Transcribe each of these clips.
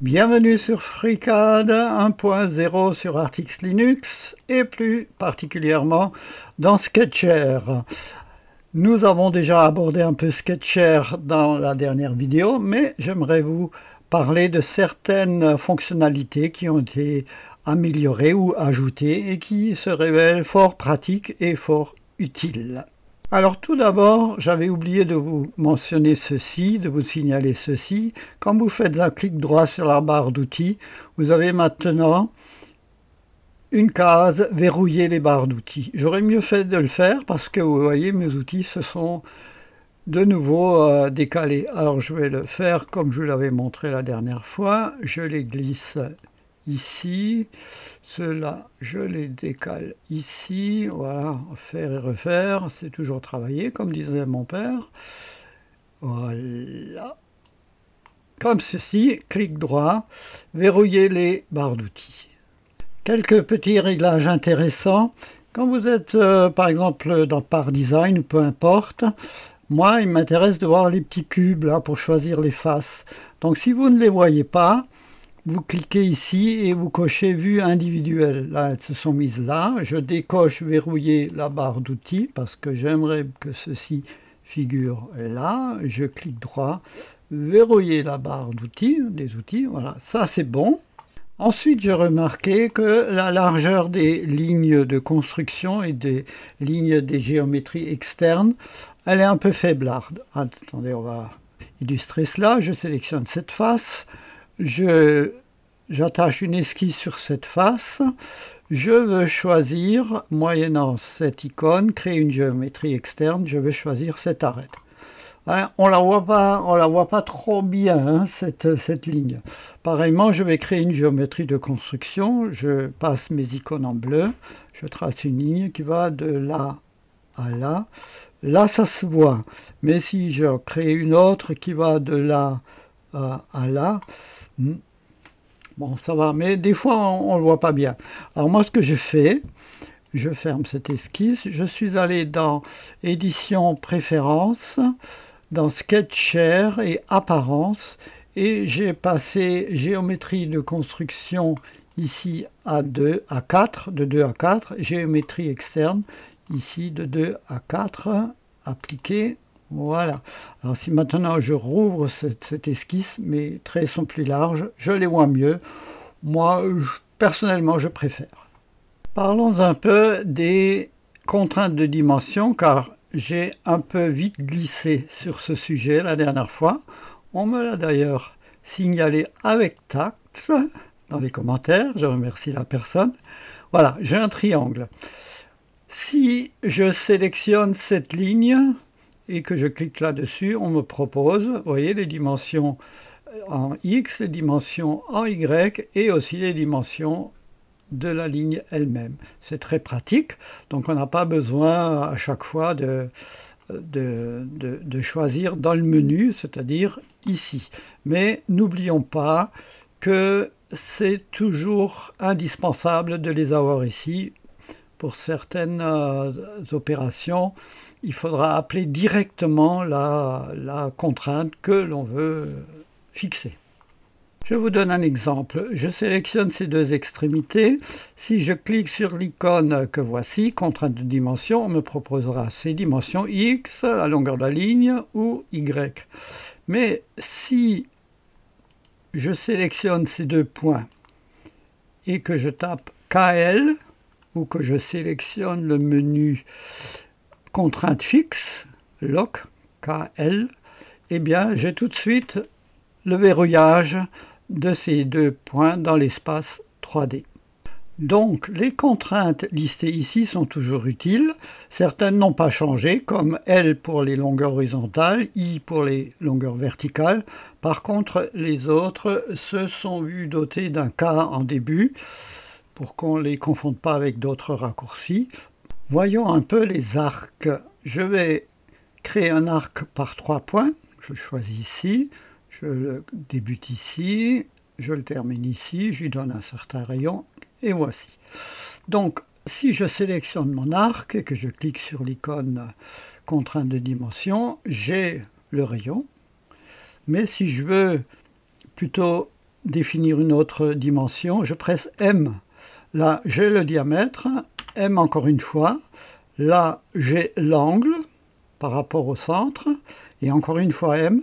Bienvenue sur FreeCAD 1.0 sur Artix Linux et plus particulièrement dans Sketcher. Nous avons déjà abordé un peu Sketcher dans la dernière vidéo, mais j'aimerais vous parler de certaines fonctionnalités qui ont été améliorées ou ajoutées et qui se révèlent fort pratiques et fort utiles. Alors tout d'abord, j'avais oublié de vous mentionner ceci, de vous signaler ceci. Quand vous faites un clic droit sur la barre d'outils, vous avez maintenant une case verrouiller les barres d'outils. J'aurais mieux fait de le faire parce que vous voyez mes outils se sont de nouveau euh, décalés. Alors je vais le faire comme je l'avais montré la dernière fois. Je les glisse ici, cela je les décale ici, voilà, faire et refaire, c'est toujours travailler, comme disait mon père. Voilà, comme ceci, clic droit, verrouiller les barres d'outils. Quelques petits réglages intéressants. Quand vous êtes euh, par exemple dans par design ou peu importe, moi il m'intéresse de voir les petits cubes là pour choisir les faces. Donc si vous ne les voyez pas, vous cliquez ici et vous cochez vue individuelle. Là, elles se sont mises là. Je décoche verrouiller la barre d'outils parce que j'aimerais que ceci figure là. Je clique droit, verrouiller la barre d'outils, des outils. Voilà, ça c'est bon. Ensuite, j'ai remarqué que la largeur des lignes de construction et des lignes des géométries externes, elle est un peu faiblarde. Attendez, on va illustrer cela. Je sélectionne cette face j'attache une esquisse sur cette face. Je veux choisir, moyennant cette icône, créer une géométrie externe, je vais choisir cette arête. Hein, on la voit pas, on la voit pas trop bien hein, cette, cette, ligne. Pareillement, je vais créer une géométrie de construction. Je passe mes icônes en bleu. Je trace une ligne qui va de là à là. Là, ça se voit. Mais si je crée une autre qui va de là à, là. Hmm. Bon, ça va, mais des fois, on ne le voit pas bien. Alors moi, ce que je fais, je ferme cette esquisse. Je suis allé dans Édition préférence dans sketch share et Apparence, et j'ai passé Géométrie de construction ici à 2 à 4, de 2 à 4, Géométrie externe ici de 2 à 4, appliquer voilà. Alors si maintenant je rouvre cette, esquisse, mes traits sont plus larges, je les vois mieux. Moi, personnellement, je préfère. Parlons un peu des contraintes de dimension, car j'ai un peu vite glissé sur ce sujet la dernière fois. On me l'a d'ailleurs signalé avec tact dans les commentaires. Je remercie la personne. Voilà, j'ai un triangle. Si je sélectionne cette ligne, et que je clique là-dessus, on me propose, vous voyez, les dimensions euh, en X, les dimensions en Y et aussi les dimensions de la ligne elle-même. C'est très pratique, donc on n'a pas besoin à chaque fois de, de choisir dans le menu, c'est-à-dire ici. Mais n'oublions pas que c'est toujours indispensable de les avoir ici pour certaines euh, opérations il faudra appeler directement la, contrainte que l'on veut fixer. Je vous donne un exemple. Je sélectionne ces deux extrémités. Si je clique sur l'icône que voici, contrainte de dimension, on me proposera ces dimensions X, la longueur de la ligne ou Y. Mais si je sélectionne ces deux points et que je tape KL ou que je sélectionne le menu contrainte fixe, LOC, KL, et eh bien, j'ai tout de suite le verrouillage de ces deux points dans l'espace 3D. Donc, les contraintes listées ici sont toujours utiles. Certaines n'ont pas changé, comme L pour les longueurs horizontales, I pour les longueurs verticales. Par contre, les autres se sont vues dotées d'un K en début, pour qu'on ne les confonde pas avec d'autres raccourcis. Voyons un peu les arcs. Je vais créer un arc par trois points. Je choisis ici, je le débute ici, je le termine ici, je lui donne un certain rayon, et voici. Donc, si je sélectionne mon arc et que je clique sur l'icône contrainte de dimension, j'ai le rayon. Mais si je veux plutôt définir une autre dimension, je presse M. Là, j'ai le diamètre M encore une fois. Là, j'ai l'angle par rapport au centre. Et encore une fois M,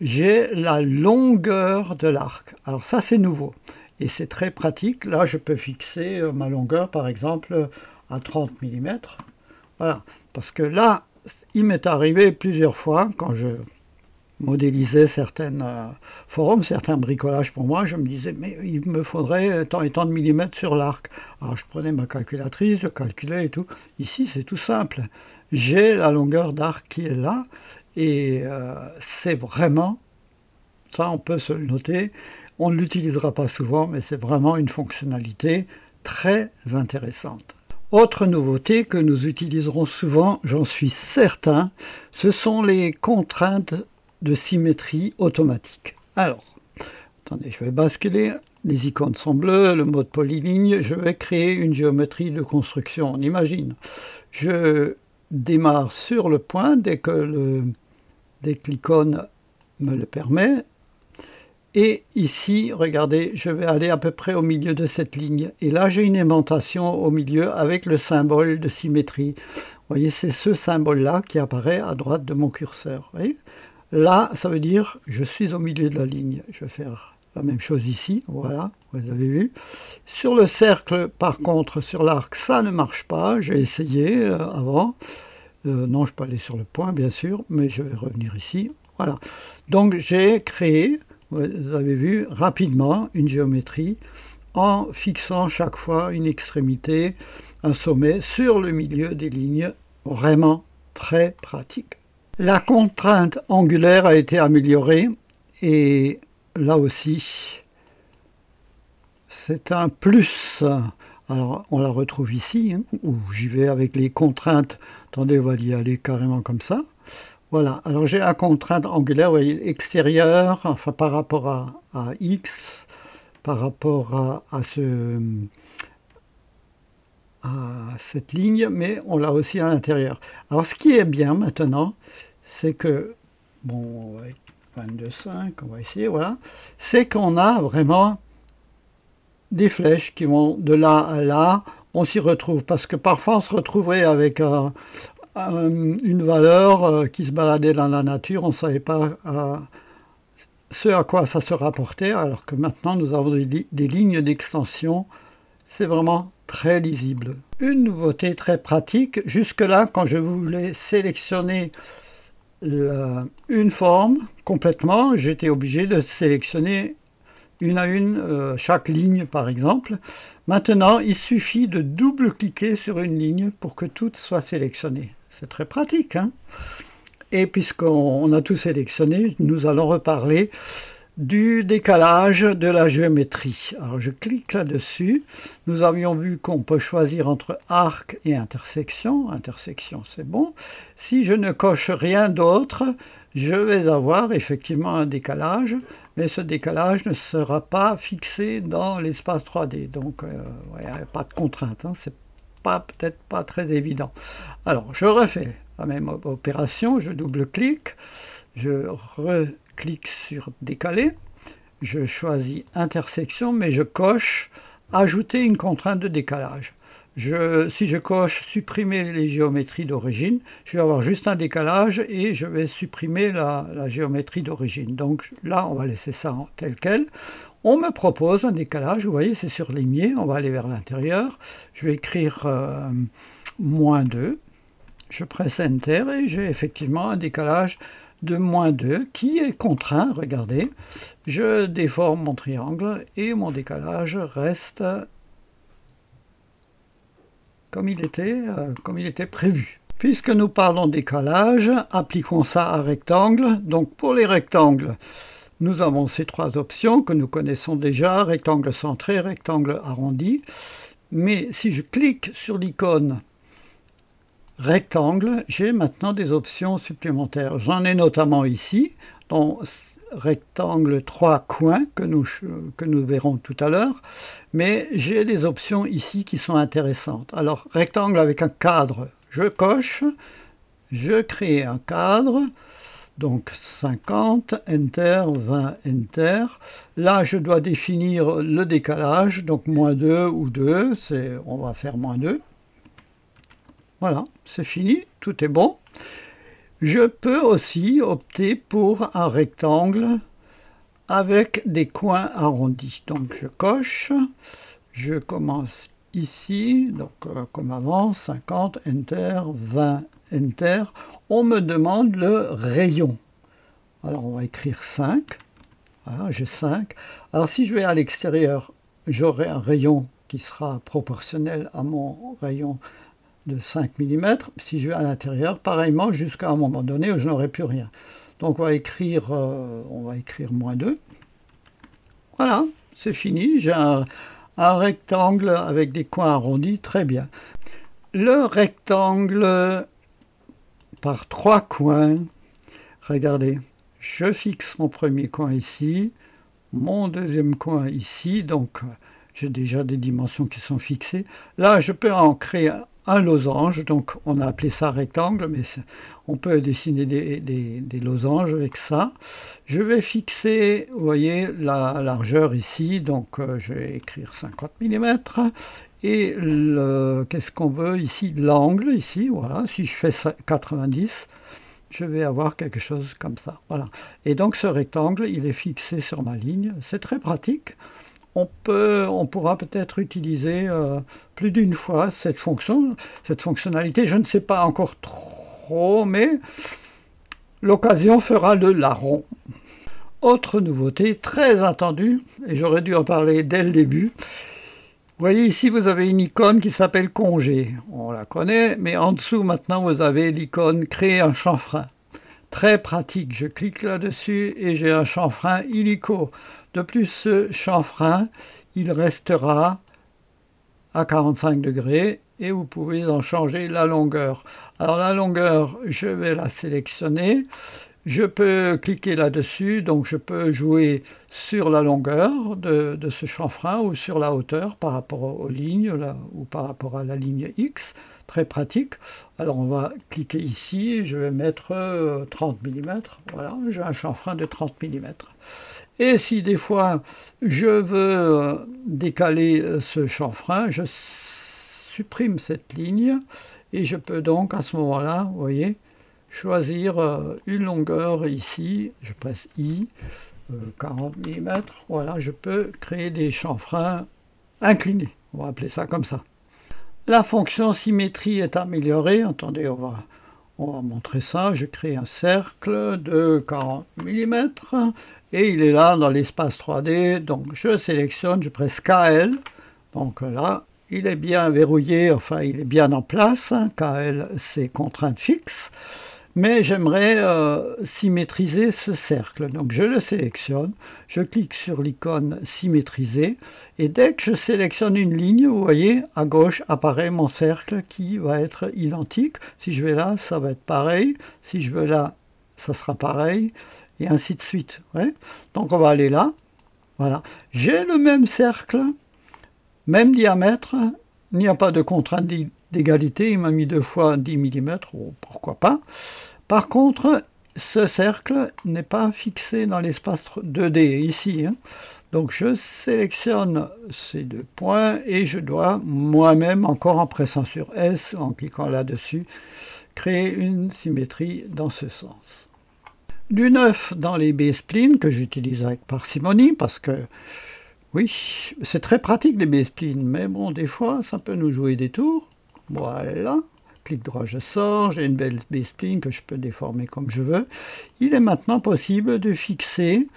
j'ai la longueur de l'arc. Alors ça, c'est nouveau. Et c'est très pratique. Là, je peux fixer euh, ma longueur, par exemple, à 30 mm. Voilà. Parce que là, il m'est arrivé plusieurs fois, quand je modéliser certains euh, forums, certains bricolages pour moi, je me disais, mais il me faudrait tant et tant de millimètres sur l'arc. Alors je prenais ma calculatrice, je calculais et tout. Ici, c'est tout simple. J'ai la longueur d'arc qui est là, et euh, c'est vraiment, ça on peut se le noter, on ne l'utilisera pas souvent, mais c'est vraiment une fonctionnalité très intéressante. Autre nouveauté que nous utiliserons souvent, j'en suis certain, ce sont les contraintes de symétrie automatique. Alors, attendez, je vais basculer. Les icônes sont bleues, le mode polyligne. Je vais créer une géométrie de construction, on imagine. Je démarre sur le point dès que l'icône me le permet. Et ici, regardez, je vais aller à peu près au milieu de cette ligne. Et là, j'ai une aimantation au milieu avec le symbole de symétrie. Vous voyez, c'est ce symbole-là qui apparaît à droite de mon curseur. Vous voyez Là, ça veut dire je suis au milieu de la ligne. Je vais faire la même chose ici, voilà, vous avez vu. Sur le cercle, par contre, sur l'arc, ça ne marche pas. J'ai essayé euh, avant. Euh, non, je peux aller sur le point, bien sûr, mais je vais revenir ici. Voilà. Donc, j'ai créé, vous avez vu, rapidement, une géométrie en fixant chaque fois une extrémité, un sommet sur le milieu des lignes. Vraiment très pratique. La contrainte angulaire a été améliorée et là aussi, c'est un plus. Alors, on la retrouve ici, hein, où j'y vais avec les contraintes. Attendez, on va y aller carrément comme ça. Voilà, alors j'ai la contrainte angulaire, vous voyez, extérieure, enfin par rapport à, X, par rapport à ce, à cette ligne, mais on l'a aussi à l'intérieur. Alors ce qui est bien maintenant, c'est que, bon, 22,5, on va essayer, voilà, c'est qu'on a vraiment des flèches qui vont de là à là, on s'y retrouve, parce que parfois on se retrouverait avec euh, euh, une valeur euh, qui se baladait dans la nature, on ne savait pas ce à quoi ça se rapportait, alors que maintenant nous avons des lignes d'extension, c'est vraiment très lisible. Une nouveauté très pratique, jusque-là, quand je voulais sélectionner une forme complètement, j'étais obligé de sélectionner une à une euh, chaque ligne par exemple. Maintenant, il suffit de double-cliquer sur une ligne pour que toutes soient sélectionnées. C'est très pratique. Hein. et puisqu'on a tout sélectionné, nous allons reparler du décalage de la géométrie. Alors je clique là-dessus. Nous avions vu qu'on peut choisir entre arc et intersection. Intersection, c'est bon. Si je ne coche rien d'autre, je vais avoir effectivement un décalage, mais ce décalage ne sera pas fixé dans l'espace 3D. Donc, euh, il n'y a pas de contrainte. Ce hein. C'est peut-être pas très évident. Alors, je refais la même opération. Je double-clique. Je re clique sur décaler, je choisis intersection, mais je coche ajouter une contrainte de décalage. si je coche supprimer les géométries d'origine, je vais avoir juste un décalage et je vais supprimer la, géométrie d'origine. Donc là, on va laisser ça tel quel. On me propose un décalage, vous voyez, c'est sur surligné, on va aller vers l'intérieur. Je vais écrire euh, moins 2, je presse Enter et j'ai effectivement un décalage de moins 2 qui est contraint, regardez, je déforme mon triangle et mon décalage reste comme il était, euh, comme il était prévu. Puisque nous parlons décalage, appliquons ça à rectangle. Donc pour les rectangles, nous avons ces trois options que nous connaissons déjà, rectangle centré, rectangle arrondi. Mais si je clique sur l'icône rectangle, j'ai maintenant des options supplémentaires. J'en ai notamment ici, dans rectangle 3 coins que nous, que nous verrons tout à l'heure, mais j'ai des options ici qui sont intéressantes. Alors, rectangle avec un cadre, je coche, je crée un cadre, donc 50, Enter, 20, Enter. Là, je dois définir le décalage, donc moins 2 ou 2, on va faire moins 2. Voilà, c'est fini, tout est bon. Je peux aussi opter pour un rectangle avec des coins arrondis. Donc je coche, je commence ici, donc euh, comme avant, 50, Enter, 20, Enter. On me demande le rayon. Alors on va écrire 5. Voilà, j'ai 5. Alors si je vais à l'extérieur, j'aurai un rayon qui sera proportionnel à mon rayon de 5 mm. Si je vais à l'intérieur, pareillement, jusqu'à un moment donné où je n'aurai plus rien. Donc on va écrire, euh, on va écrire moins 2. Voilà, c'est fini. J'ai un, un rectangle avec des coins arrondis, très bien. Le rectangle par trois coins, regardez, je fixe mon premier coin ici, mon deuxième coin ici, donc j'ai déjà des dimensions qui sont fixées. Là, je peux en créer un losange, donc on a appelé ça rectangle, mais on peut dessiner des, losanges avec ça. Je vais fixer, vous voyez, la largeur ici, donc euh, je vais écrire 50 mm. Et qu'est-ce qu'on veut ici L'angle, ici, voilà, si je fais 90, je vais avoir quelque chose comme ça. Voilà. Et donc ce rectangle, il est fixé sur ma ligne, c'est très pratique on, peut, on pourra peut-être utiliser euh, plus d'une fois cette fonction, cette fonctionnalité. Je ne sais pas encore trop, mais l'occasion fera le larron. Autre nouveauté très attendue, et j'aurais dû en parler dès le début. Vous voyez ici, vous avez une icône qui s'appelle congé. On la connaît, mais en dessous maintenant, vous avez l'icône créer un chanfrein. Très pratique, je clique là-dessus et j'ai un chanfrein illico. De plus, ce chanfrein, il restera à 45 degrés et vous pouvez en changer la longueur. Alors la longueur, je vais la sélectionner. Je peux cliquer là-dessus, donc je peux jouer sur la longueur de, de, ce chanfrein ou sur la hauteur par rapport aux lignes là, ou par rapport à la ligne X très pratique. Alors on va cliquer ici, je vais mettre 30 euh, mm, voilà, j'ai un chanfrein de 30 mm. Et si des fois je veux euh, décaler euh, ce chanfrein, je supprime cette ligne et je peux donc à ce moment-là, vous voyez, choisir une longueur ici, je presse I, 40 mm, voilà, je peux créer des chanfreins inclinés, on va appeler ça comme ça. La fonction symétrie est améliorée. Attendez, on va, on va montrer ça. Je crée un cercle de 40 mm et il est là dans l'espace 3D. Donc je sélectionne, je presse KL. Donc là, il est bien verrouillé, enfin il est bien en place. KL, c'est contrainte fixe mais j'aimerais euh, symétriser ce cercle. Donc je le sélectionne, je clique sur l'icône symétriser, et dès que je sélectionne une ligne, vous voyez, à gauche apparaît mon cercle qui va être identique. Si je vais là, ça va être pareil. Si je vais là, ça sera pareil, et ainsi de suite. Donc on va aller là. Voilà. J'ai le même cercle, même diamètre, il n'y a pas de contrainte d'égalité, il m'a mis deux fois 10 mm, ou pourquoi pas. Par contre, ce cercle n'est pas fixé dans l'espace 2D ici. Hein. Donc je sélectionne ces deux points et je dois moi-même, encore en pressant sur S, en cliquant là-dessus, créer une symétrie dans ce sens. Du neuf dans les B-splines que j'utilise avec parcimonie parce que, oui, c'est très pratique les B-splines, mais bon, des fois, ça peut nous jouer des tours. Voilà. Clic droit, je sors. J'ai une belle B-Spline que je peux déformer comme je veux. Il est maintenant possible de fixer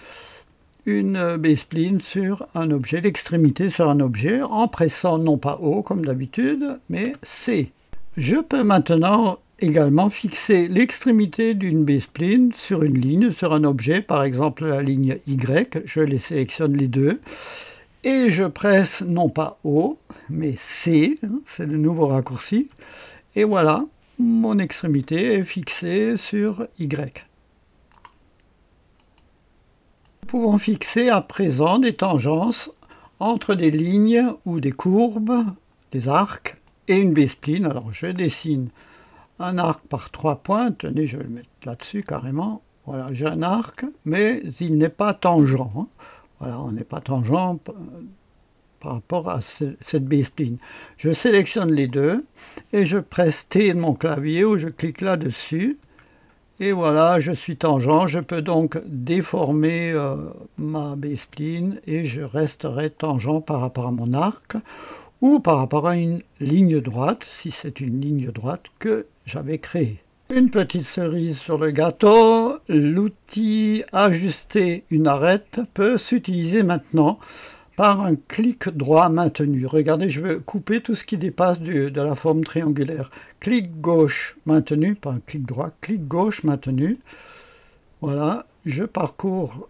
une B-Spline sur un objet, l'extrémité sur un objet, en pressant non pas O comme d'habitude, mais C. Je peux maintenant également fixer l'extrémité d'une B-Spline sur une ligne, sur un objet, par exemple la ligne Y. Je les sélectionne les deux et je presse non pas O, mais C, hein, c'est le nouveau raccourci, et voilà, mon extrémité est fixée sur Y. Nous pouvons fixer à présent des tangences entre des lignes ou des courbes, des arcs et une bespline. Alors je dessine un arc par trois points, tenez je vais le mettre là-dessus carrément, voilà j'ai un arc, mais il n'est pas tangent. Hein. Voilà, on n'est pas tangent euh, par rapport à cette B-Spline. Je sélectionne les deux et je presse T de mon clavier ou je clique là-dessus. Et voilà, je suis tangent. Je peux donc déformer euh, ma B-Spline et je resterai tangent par rapport à mon arc ou par rapport à une ligne droite, si c'est une ligne droite que j'avais créée. Une petite cerise sur le gâteau, l'outil ajuster une arête peut s'utiliser maintenant par un clic droit maintenu. Regardez, je veux couper tout ce qui dépasse de la forme triangulaire. Clic gauche maintenu, pas un clic droit, clic gauche maintenu. Voilà, je parcours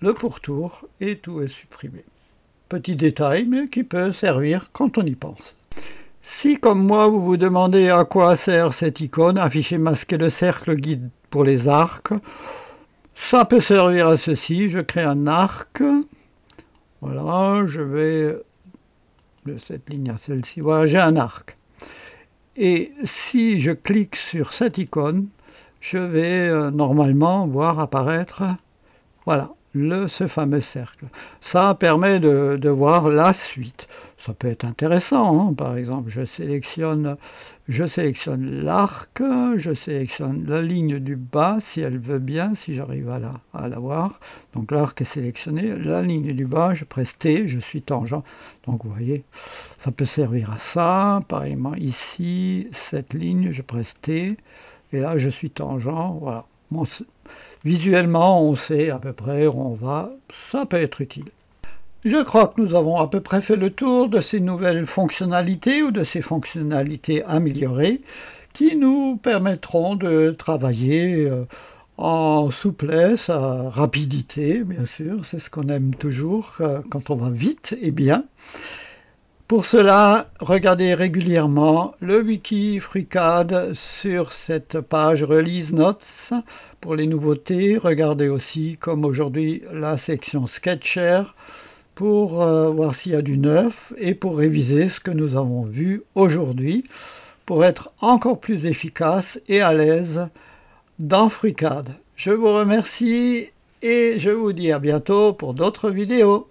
le pourtour et tout est supprimé. Petit détail, mais qui peut servir quand on y pense. Si, comme moi, vous vous demandez à quoi sert cette icône, afficher masquer masqué cercle guide pour les arcs, ça peut servir à ceci. Je crée un arc. Voilà, je vais de cette ligne à celle-ci. Voilà, j'ai un arc. Et si je clique sur cette icône, je vais euh, normalement voir apparaître voilà, le, ce fameux cercle. Ça permet de voir la suite ça peut être intéressant. Hein. Par exemple, je sélectionne, je sélectionne l'arc, je sélectionne la ligne du bas, si elle veut bien, si j'arrive à la, voir. Donc l'arc est sélectionné, la ligne du bas, je presse T, je suis tangent. Donc vous voyez, ça peut servir à ça. Pareillement ici, cette ligne, je presse T, et là je suis tangent, voilà. visuellement, on sait à peu près où on va, ça peut être utile. Je crois que nous avons à peu près fait le tour de ces nouvelles fonctionnalités ou de ces fonctionnalités améliorées qui nous permettront de travailler euh, en souplesse, à rapidité, bien sûr, c'est ce qu'on aime toujours euh, quand on va vite et bien. Pour cela, regardez régulièrement le wiki FreeCAD sur cette page Release Notes pour les nouveautés. Regardez aussi, comme aujourd'hui, la section Sketcher pour euh, voir s'il y a du neuf et pour réviser ce que nous avons vu aujourd'hui pour être encore plus efficace et à l'aise dans FreeCAD. Je vous remercie et je vous dis à bientôt pour d'autres vidéos.